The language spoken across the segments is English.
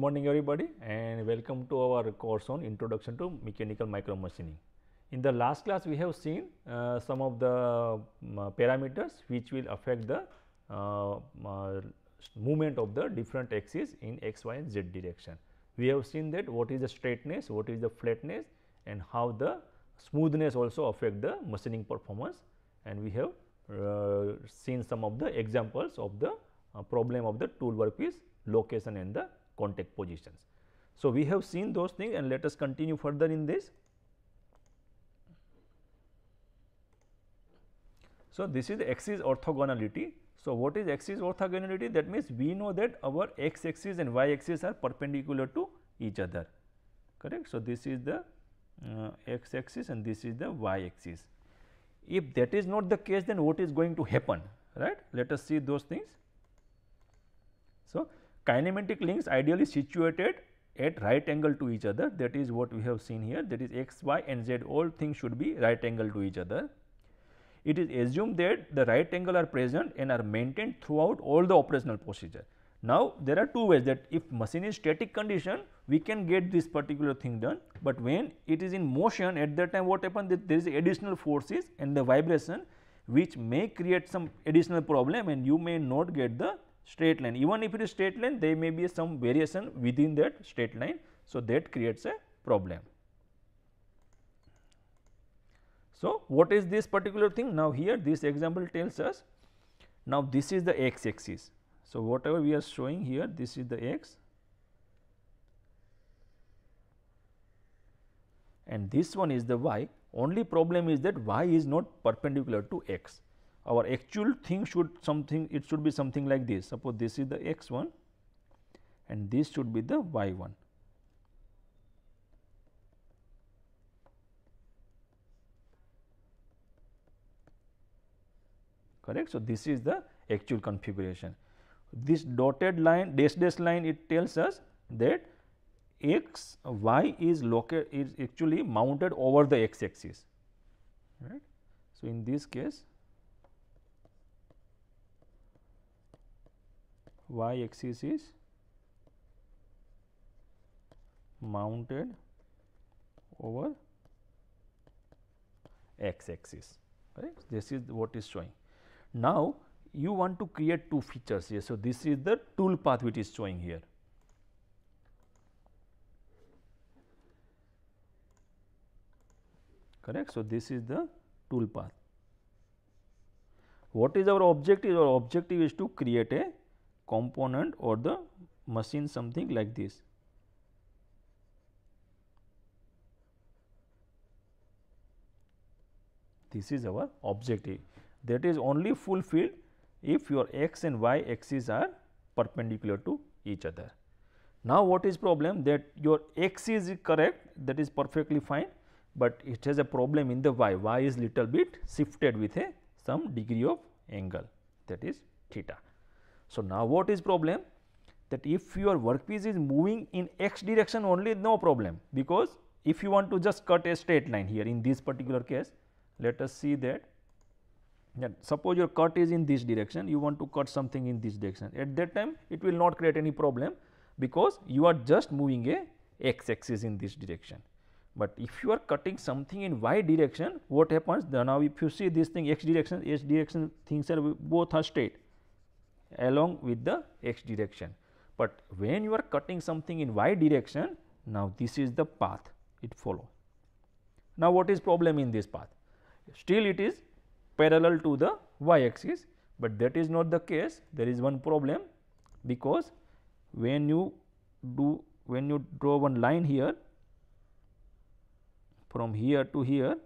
Good morning everybody and welcome to our course on introduction to mechanical micro machining. In the last class we have seen uh, some of the um, parameters which will affect the uh, mm, uh, movement of the different axes in x, y and z direction. We have seen that what is the straightness, what is the flatness and how the smoothness also affect the machining performance and we have uh, seen some of the examples of the uh, problem of the tool workpiece location and the contact positions. So, we have seen those things and let us continue further in this. So, this is axis orthogonality. So, what is axis orthogonality? That means, we know that our x axis and y axis are perpendicular to each other correct. So, this is the uh, x axis and this is the y axis. If that is not the case then what is going to happen right. Let us see those things. So, Kinematic links ideally situated at right angle to each other that is what we have seen here that is x, y and z all things should be right angle to each other. It is assumed that the right angle are present and are maintained throughout all the operational procedure. Now, there are two ways that if machine is static condition we can get this particular thing done, but when it is in motion at that time what happens that there is additional forces and the vibration which may create some additional problem and you may not get the straight line. Even if it is straight line, there may be some variation within that straight line. So, that creates a problem. So, what is this particular thing? Now, here this example tells us, now this is the x axis. So, whatever we are showing here, this is the x and this one is the y. Only problem is that y is not perpendicular to x our actual thing should something it should be something like this suppose this is the x 1 and this should be the y 1. correct. So, this is the actual configuration. This dotted line dash dash line it tells us that x y is located is actually mounted over the x axis right. So, in this case y axis is mounted over x axis right this is what is showing. Now, you want to create two features here. So, this is the tool path which is showing here. correct. So, this is the tool path. What is our objective? Our objective is to create a component or the machine something like this. This is our objective that is only fulfilled if your x and y axes are perpendicular to each other. Now, what is problem that your x is correct that is perfectly fine, but it has a problem in the y, y is little bit shifted with a some degree of angle that is theta. So, now what is problem? That if your workpiece is moving in x direction only no problem because if you want to just cut a straight line here in this particular case let us see that that suppose your cut is in this direction you want to cut something in this direction at that time it will not create any problem because you are just moving a x axis in this direction. But if you are cutting something in y direction what happens now if you see this thing x direction, x direction things are both are straight along with the x direction. But when you are cutting something in y direction, now this is the path it follow. Now, what is problem in this path? Still it is parallel to the y axis, but that is not the case. There is one problem because when you do when you draw one line here from here to here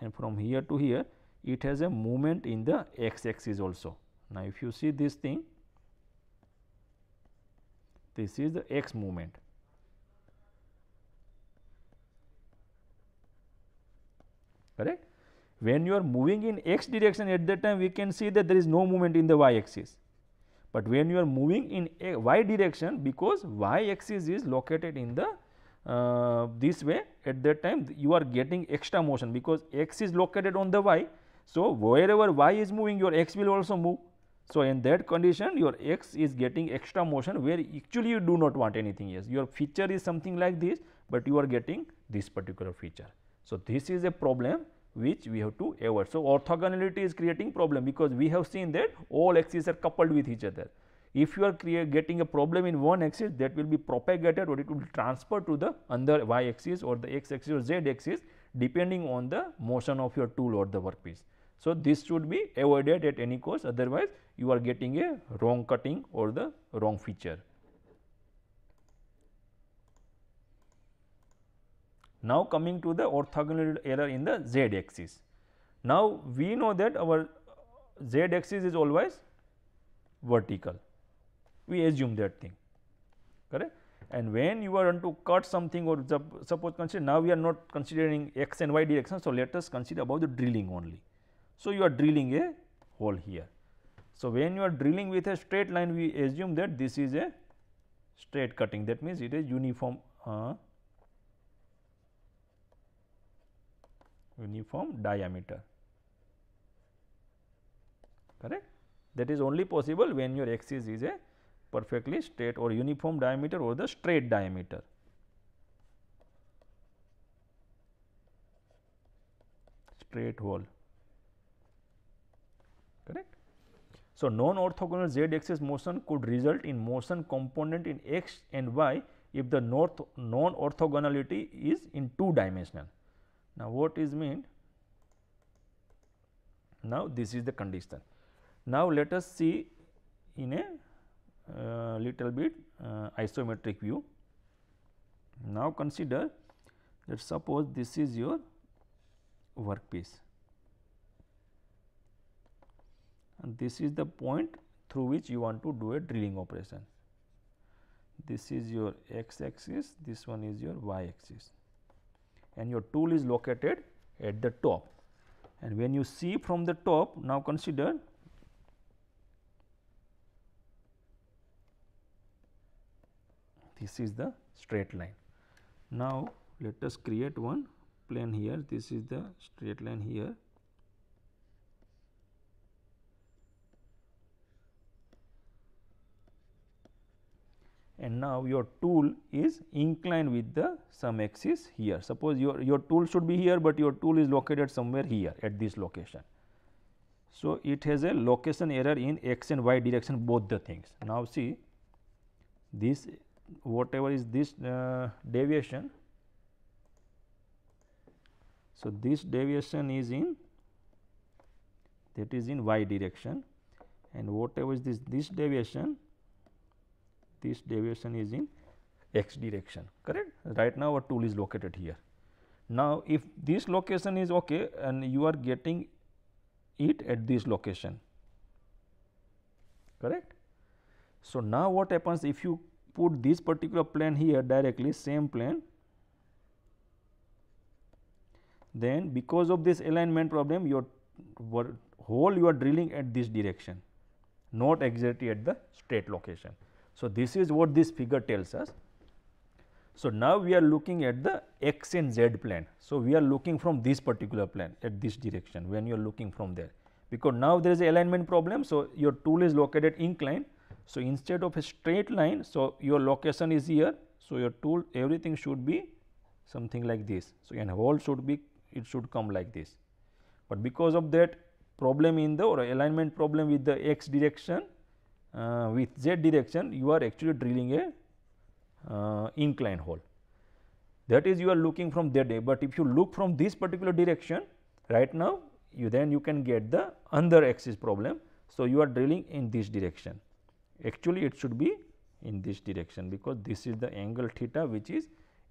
and from here to here it has a movement in the x axis also. Now, if you see this thing, this is the x movement. correct. When you are moving in x direction at that time we can see that there is no movement in the y axis, but when you are moving in y direction because y axis is located in the uh, this way at that time you are getting extra motion because x is located on the y. So, wherever y is moving your x will also move so, in that condition your x is getting extra motion where actually you do not want anything else. Your feature is something like this, but you are getting this particular feature. So, this is a problem which we have to avoid. So, orthogonality is creating problem because we have seen that all axes are coupled with each other. If you are getting a problem in one axis that will be propagated or it will transfer to the other y axis or the x axis or z axis depending on the motion of your tool or the workpiece. So, this should be avoided at any cost otherwise you are getting a wrong cutting or the wrong feature. Now, coming to the orthogonal error in the z axis. Now, we know that our z axis is always vertical, we assume that thing correct and when you are to cut something or suppose consider now we are not considering x and y direction. So, let us consider about the drilling only. So, you are drilling a hole here. So, when you are drilling with a straight line we assume that this is a straight cutting that means, it is uniform uh, uniform diameter correct that is only possible when your axis is a perfectly straight or uniform diameter or the straight diameter. straight hole correct so, non-orthogonal z-axis motion could result in motion component in x and y if the north non-orthogonality is in two dimensional. Now, what is meant? Now, this is the condition. Now, let us see in a uh, little bit uh, isometric view. Now, consider that suppose this is your workpiece and this is the point through which you want to do a drilling operation. This is your x axis, this one is your y axis and your tool is located at the top. And when you see from the top, now consider this is the straight line. Now, let us create one plane here, this is the straight line here and now your tool is inclined with the some axis here. Suppose your, your tool should be here, but your tool is located somewhere here at this location. So, it has a location error in x and y direction both the things. Now, see this whatever is this uh, deviation. So, this deviation is in that is in y direction and whatever is this this deviation this deviation is in x direction correct right now our tool is located here. Now, if this location is ok and you are getting it at this location correct. So, now what happens if you put this particular plane here directly same plane then because of this alignment problem your hole you are drilling at this direction not exactly at the straight location. So, this is what this figure tells us. So, now we are looking at the x and z plane. So, we are looking from this particular plane at this direction when you are looking from there because now there is alignment problem. So, your tool is located inclined. So, instead of a straight line, so your location is here. So, your tool everything should be something like this. So, and hole should be it should come like this, but because of that problem in the or alignment problem with the x direction uh, with z direction you are actually drilling a uh, inclined hole. That is you are looking from that day, but if you look from this particular direction right now you then you can get the under axis problem. So, you are drilling in this direction actually it should be in this direction because this is the angle theta which is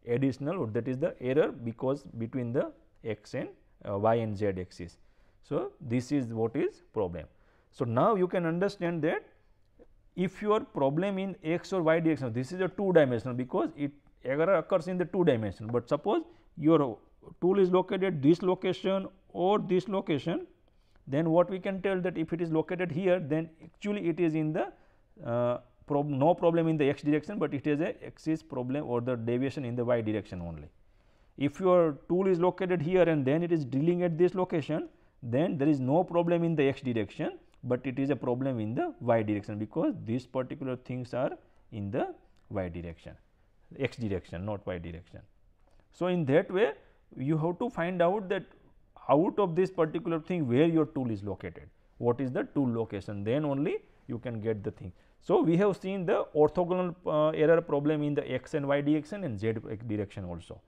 additional or that is the error because between the x and uh, y and z axis. So, this is what is problem. So, now you can understand that if your problem in x or y direction this is a two dimensional because it error occurs in the two dimension, but suppose your tool is located this location or this location then what we can tell that if it is located here then actually it is in the uh, prob no problem in the x direction, but it is a axis problem or the deviation in the y direction only. If your tool is located here and then it is drilling at this location then there is no problem in the x direction, but it is a problem in the y direction because these particular things are in the y direction x direction not y direction. So, in that way you have to find out that out of this particular thing where your tool is located what is the tool location then only you can get the thing. So, we have seen the orthogonal uh, error problem in the x and y direction and z direction also.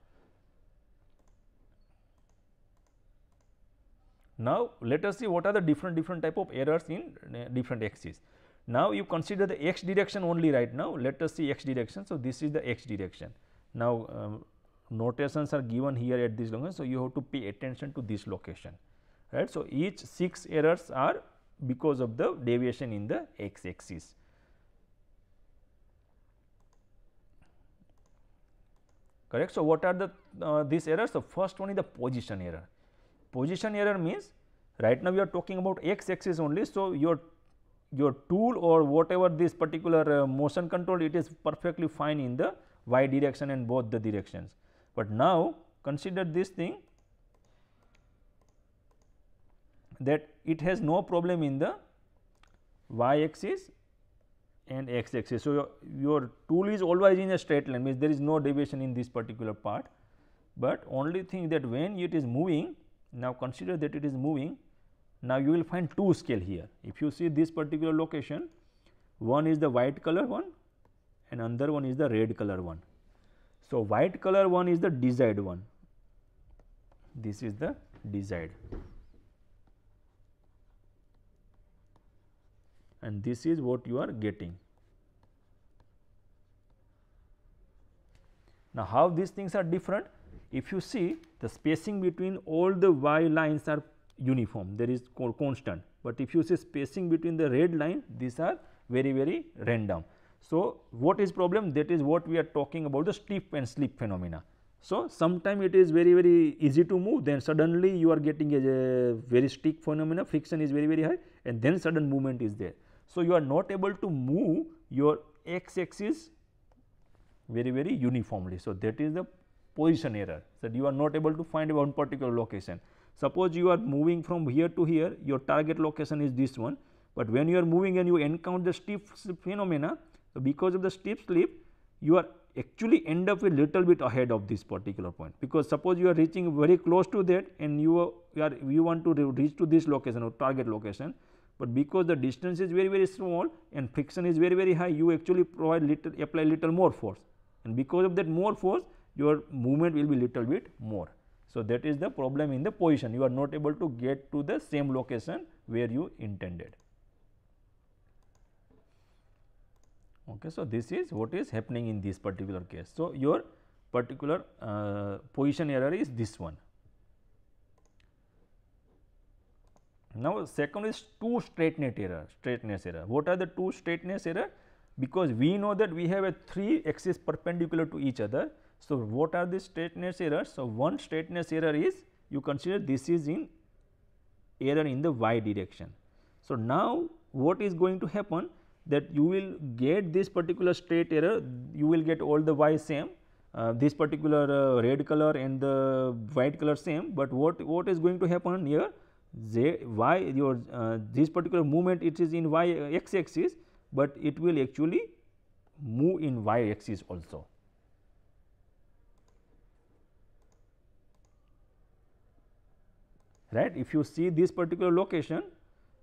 Now, let us see what are the different different type of errors in uh, different axes. Now, you consider the x direction only right now, let us see x direction. So, this is the x direction. Now, um, notations are given here at this location. So, you have to pay attention to this location right. So, each 6 errors are because of the deviation in the x axis. Correct. So, what are the uh, these errors? The first one is the position error position error means right now we are talking about x axis only. So, your your tool or whatever this particular uh, motion control it is perfectly fine in the y direction and both the directions. But now, consider this thing that it has no problem in the y axis and x axis. So, your, your tool is always in a straight line means there is no deviation in this particular part, but only thing that when it is moving now, consider that it is moving. Now, you will find two scale here. If you see this particular location, one is the white color one and another one is the red color one. So, white color one is the desired one. This is the desired. and this is what you are getting. Now, how these things are different? if you see the spacing between all the y lines are uniform there is constant, but if you see spacing between the red line these are very very random. So, what is problem that is what we are talking about the slip and slip phenomena. So, sometime it is very very easy to move then suddenly you are getting a, a very stick phenomena friction is very very high and then sudden movement is there. So, you are not able to move your x axis very very uniformly. So, that is the position error that you are not able to find one particular location. Suppose you are moving from here to here your target location is this one, but when you are moving and you encounter the steep slip phenomena, so because of the steep slip you are actually end up a little bit ahead of this particular point because suppose you are reaching very close to that and you are, you, are, you want to reach to this location or target location but because the distance is very very small and friction is very very high you actually provide little apply little more force and because of that more force your movement will be little bit more. So, that is the problem in the position you are not able to get to the same location where you intended. Okay, so, this is what is happening in this particular case. So, your particular uh, position error is this one. Now, second is two straightness error, straightness error. What are the two straightness error? Because we know that we have a three axis perpendicular to each other. So, what are the straightness errors? So, one straightness error is you consider this is in error in the y direction. So, now what is going to happen that you will get this particular straight error, you will get all the y same, uh, this particular uh, red color and the white color same, but what, what is going to happen here? Z y your uh, this particular movement it is in y uh, x axis, but it will actually move in y axis also. right. If you see this particular location,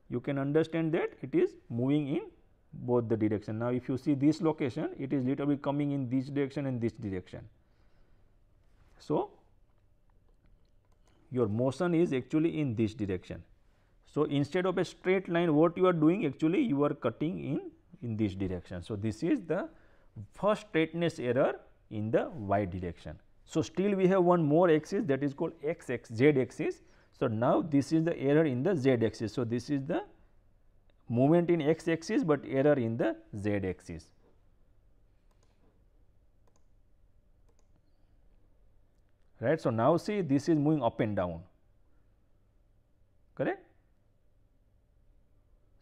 you can understand that it is moving in both the direction. Now, if you see this location, it is little bit coming in this direction and this direction. So, your motion is actually in this direction. So, instead of a straight line what you are doing actually you are cutting in in this direction. So, this is the first straightness error in the y direction. So, still we have one more axis that is called x axis so, now this is the error in the z axis. So, this is the movement in x axis, but error in the z axis. Right. So, now see this is moving up and down correct.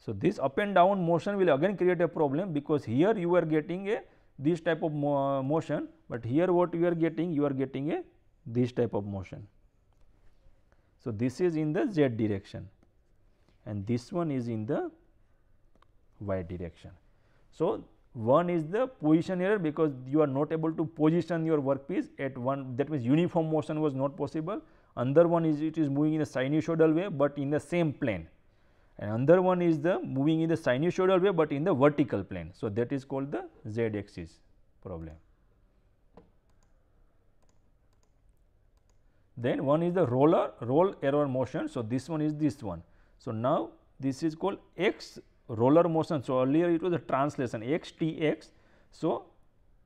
So, this up and down motion will again create a problem because here you are getting a this type of mo motion, but here what you are getting you are getting a this type of motion. So, this is in the z direction and this one is in the y direction. So, one is the position error because you are not able to position your workpiece at one that means uniform motion was not possible. Another one is it is moving in a sinusoidal way, but in the same plane and another one is the moving in the sinusoidal way, but in the vertical plane. So, that is called the z axis problem. Then one is the roller roll error motion. So, this one is this one. So, now this is called x roller motion. So, earlier it was a translation x t x. So,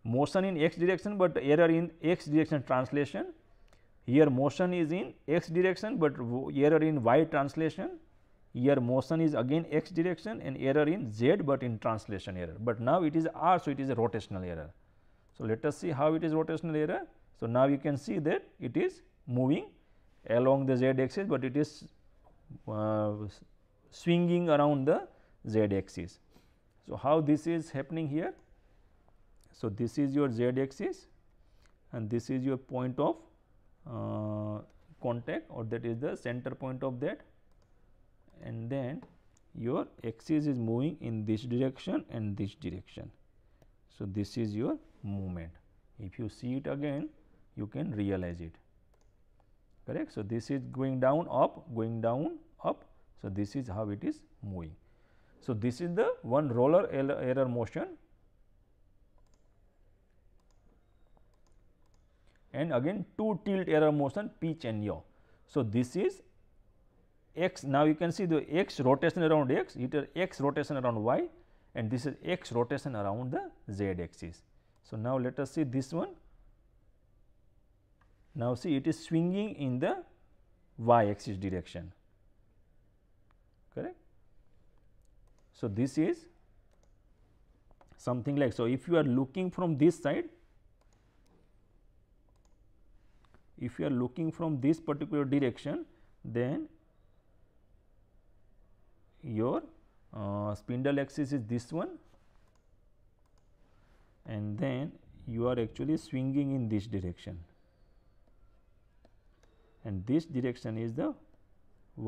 motion in x direction, but error in x direction translation. Here motion is in x direction, but error in y translation. Here motion is again x direction and error in z, but in translation error. But now it is r, so it is a rotational error. So, let us see how it is rotational error. So, now you can see that it is moving along the z axis, but it is uh, swinging around the z axis. So, how this is happening here? So, this is your z axis and this is your point of uh, contact or that is the center point of that and then your axis is moving in this direction and this direction. So, this is your movement. If you see it again, you can realize it correct. So, this is going down up going down up. So, this is how it is moving. So, this is the one roller error motion and again two tilt error motion pitch and yaw. So, this is x now you can see the x rotation around x it is x rotation around y and this is x rotation around the z axis. So, now let us see this one now, see it is swinging in the y axis direction correct. So, this is something like so if you are looking from this side if you are looking from this particular direction then your uh, spindle axis is this one and then you are actually swinging in this direction and this direction is the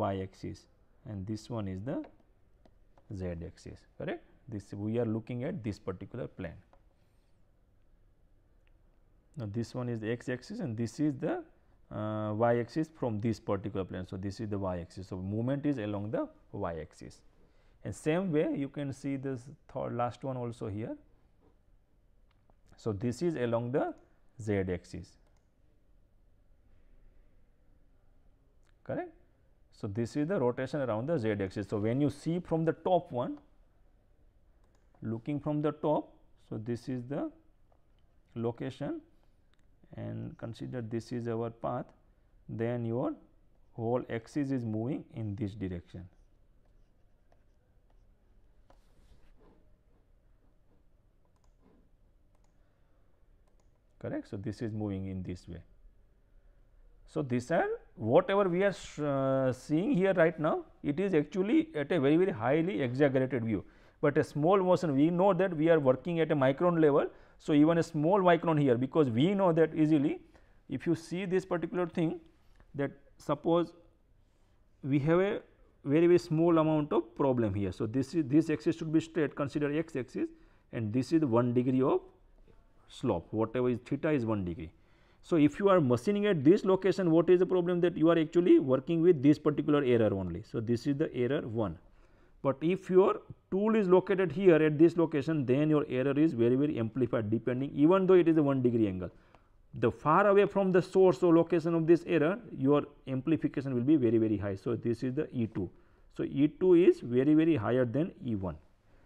y axis and this one is the z axis correct this we are looking at this particular plane now this one is the x axis and this is the uh, y axis from this particular plane so this is the y axis so movement is along the y axis and same way you can see this third last one also here so this is along the z axis correct. So, this is the rotation around the z axis. So, when you see from the top one looking from the top, so this is the location and consider this is our path then your whole axis is moving in this direction. correct. So, this is moving in this way. So, these are whatever we are uh, seeing here right now, it is actually at a very very highly exaggerated view, but a small motion we know that we are working at a micron level. So, even a small micron here because we know that easily if you see this particular thing that suppose we have a very very small amount of problem here. So, this is this axis should be straight consider x axis and this is 1 degree of slope whatever is theta is 1 degree. So, if you are machining at this location, what is the problem that you are actually working with this particular error only. So, this is the error 1. But if your tool is located here at this location, then your error is very, very amplified depending even though it is a 1 degree angle. The far away from the source or location of this error, your amplification will be very, very high. So, this is the E2. So, E2 is very, very higher than E1.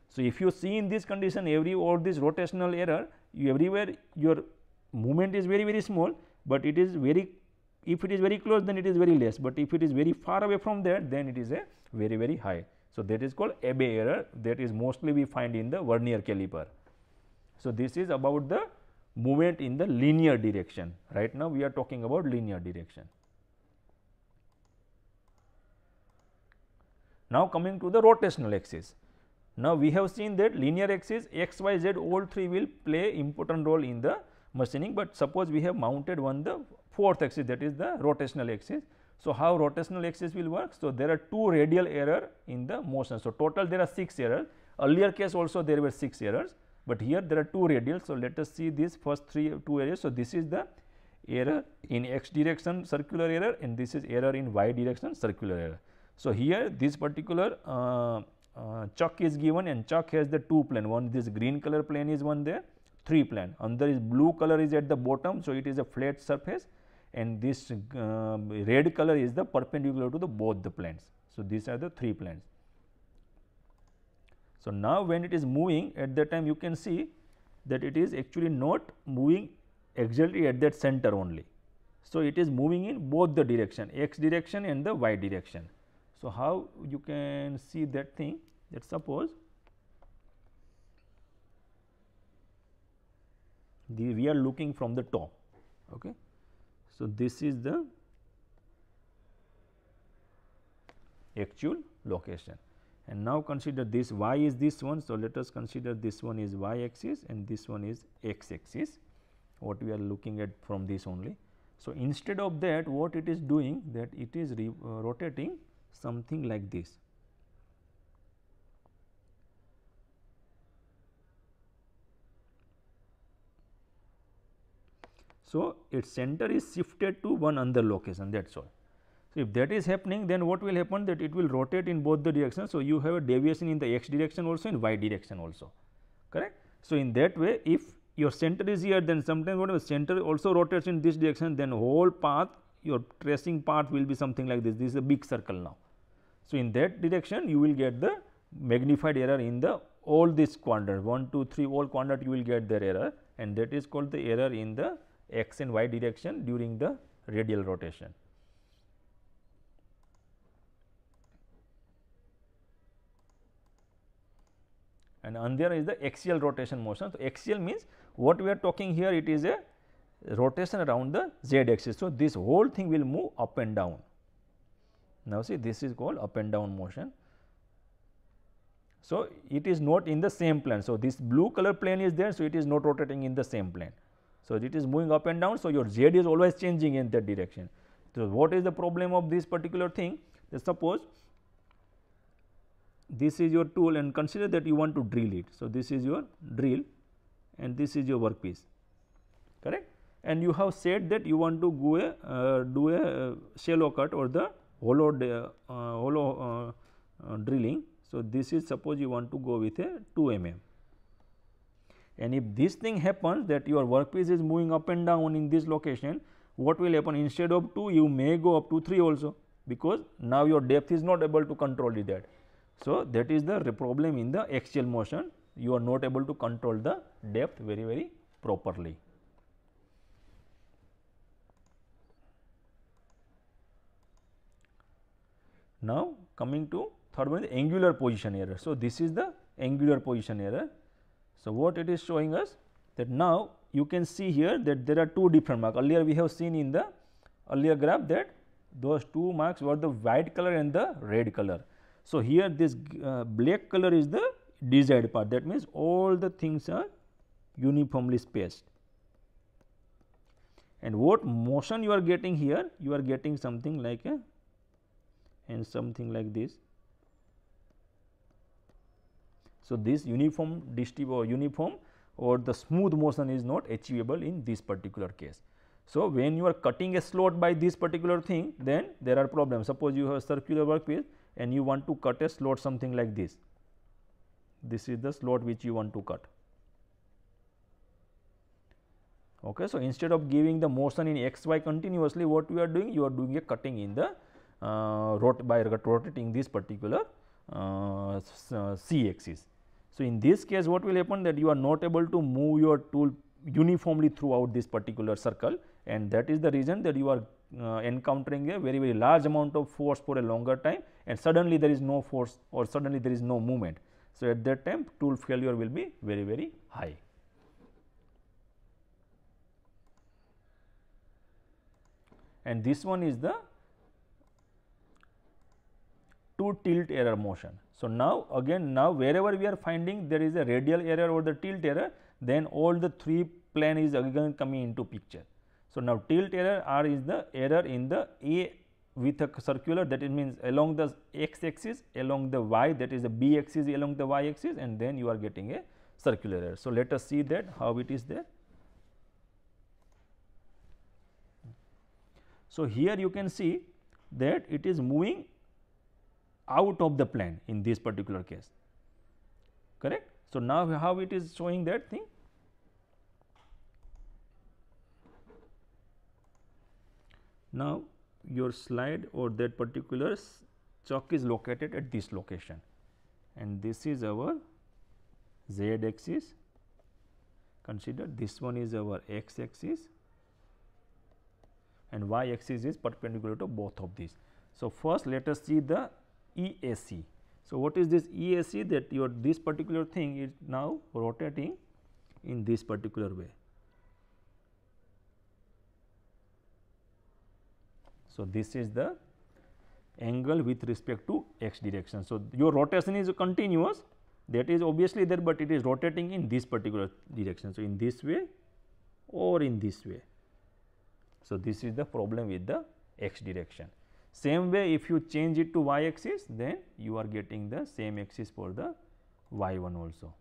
So, if you see in this condition every all this rotational error, you everywhere your movement is very very small, but it is very if it is very close then it is very less, but if it is very far away from there, then it is a very very high. So, that is called Abbe error that is mostly we find in the vernier caliper. So, this is about the movement in the linear direction right now we are talking about linear direction. Now, coming to the rotational axis. Now, we have seen that linear axis x, y, z all three will play important role in the machining, but suppose we have mounted one the fourth axis that is the rotational axis. So, how rotational axis will work? So, there are two radial error in the motion. So, total there are 6 errors earlier case also there were 6 errors, but here there are 2 radial. So, let us see these first 3 2 areas. So, this is the error in x direction circular error and this is error in y direction circular error. So, here this particular uh, uh, chuck is given and chuck has the two plane one this green color plane is one there 3 plane Under is blue color is at the bottom. So, it is a flat surface and this uh, red color is the perpendicular to the both the planes. So, these are the 3 planes. So, now when it is moving at that time you can see that it is actually not moving exactly at that center only. So, it is moving in both the direction x direction and the y direction. So, how you can see that thing that suppose the we are looking from the top. Okay. So, this is the actual location and now consider this y is this one. So, let us consider this one is y axis and this one is x axis what we are looking at from this only. So, instead of that what it is doing that it is re, uh, rotating something like this So, its center is shifted to one other location that is all. So, if that is happening then what will happen that it will rotate in both the directions. So, you have a deviation in the x direction also in y direction also correct. So, in that way if your center is here then sometimes whatever center also rotates in this direction then whole path your tracing path will be something like this this is a big circle now. So, in that direction you will get the magnified error in the all this quadrant 1 2 3 all quadrant you will get their error and that is called the error in the x and y direction during the radial rotation. And another is the axial rotation motion. So, axial means what we are talking here it is a rotation around the z axis. So, this whole thing will move up and down. Now, see this is called up and down motion. So, it is not in the same plane. So, this blue color plane is there. So, it is not rotating in the same plane. So, it is moving up and down. So, your z is always changing in that direction. So, what is the problem of this particular thing? suppose this is your tool and consider that you want to drill it. So, this is your drill and this is your workpiece correct and you have said that you want to go a, uh, do a uh, shallow cut or the hollow, uh, uh hollow uh, uh, drilling. So, this is suppose you want to go with a 2 mm and if this thing happens that your workpiece is moving up and down in this location, what will happen instead of 2 you may go up to 3 also because now your depth is not able to control that. So, that is the problem in the axial motion you are not able to control the depth very very properly. Now, coming to third one is angular position error. So, this is the angular position error so, what it is showing us that now you can see here that there are two different marks earlier we have seen in the earlier graph that those two marks were the white color and the red color. So, here this uh, black color is the desired part that means all the things are uniformly spaced. And what motion you are getting here you are getting something like a and something like this so, this uniform or uniform or the smooth motion is not achievable in this particular case. So, when you are cutting a slot by this particular thing then there are problems. Suppose you have a circular workpiece and you want to cut a slot something like this. This is the slot which you want to cut. Okay. So, instead of giving the motion in x y continuously what you are doing you are doing a cutting in the uh, rot by rotating this particular uh, uh c axis. So, in this case what will happen that you are not able to move your tool uniformly throughout this particular circle and that is the reason that you are uh, encountering a very very large amount of force for a longer time and suddenly there is no force or suddenly there is no movement. So, at that time tool failure will be very very high. And this one is the to tilt error motion. So, now again now wherever we are finding there is a radial error or the tilt error then all the three plane is again coming into picture. So, now tilt error R is the error in the A with a circular that it means along the x axis along the y that is the b axis along the y axis and then you are getting a circular error. So, let us see that how it is there. So, here you can see that it is moving out of the plane in this particular case correct. So, now how it is showing that thing now your slide or that particular chalk is located at this location and this is our z axis consider this one is our x axis and y axis is perpendicular to both of these. So, first let us see the EAC. So, what is this EAC that your this particular thing is now rotating in this particular way. So, this is the angle with respect to x direction. So, your rotation is continuous that is obviously there, but it is rotating in this particular direction. So, in this way or in this way. So, this is the problem with the x direction. Same way if you change it to y axis then you are getting the same axis for the y 1 also.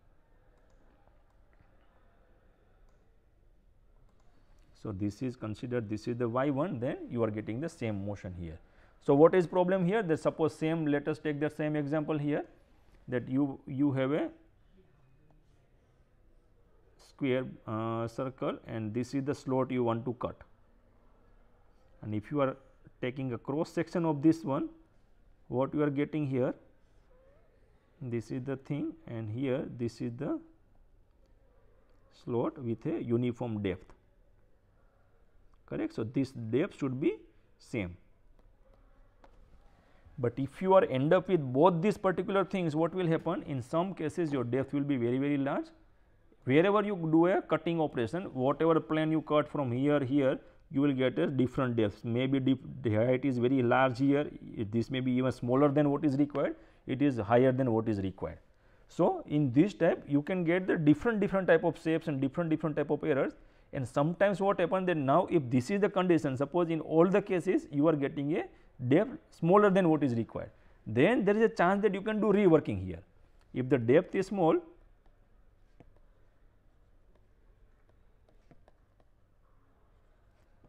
So, this is considered this is the y 1 then you are getting the same motion here. So, what is problem here that suppose same let us take the same example here that you you have a square uh, circle and this is the slot you want to cut and if you are taking a cross section of this one what you are getting here this is the thing and here this is the slot with a uniform depth correct. So, this depth should be same, but if you are end up with both these particular things what will happen in some cases your depth will be very very large wherever you do a cutting operation whatever plane you cut from here here you will get a different depth maybe the height is very large here this may be even smaller than what is required it is higher than what is required. So, in this type you can get the different different type of shapes and different different type of errors and sometimes what happens that now if this is the condition suppose in all the cases you are getting a depth smaller than what is required then there is a chance that you can do reworking here. If the depth is small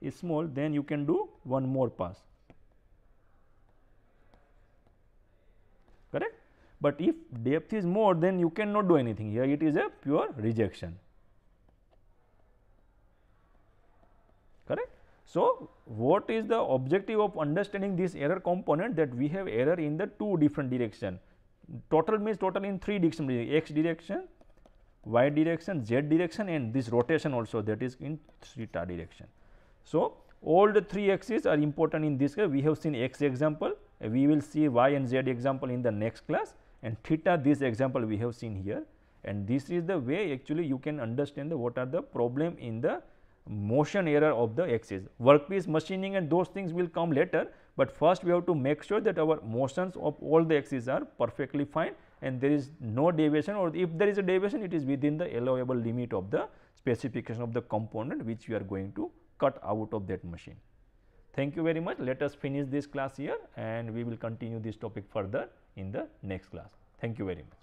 is small then you can do one more pass correct but if depth is more then you cannot do anything here it is a pure rejection correct so what is the objective of understanding this error component that we have error in the two different direction total means total in three direction x direction y direction z direction and this rotation also that is in theta direction so, all the three axes are important in this case. We have seen x example, we will see y and z example in the next class and theta this example we have seen here and this is the way actually you can understand the what are the problem in the motion error of the axis. Workpiece machining and those things will come later, but first we have to make sure that our motions of all the axes are perfectly fine and there is no deviation or if there is a deviation it is within the allowable limit of the specification of the component which we are going to cut out of that machine. Thank you very much. Let us finish this class here and we will continue this topic further in the next class. Thank you very much.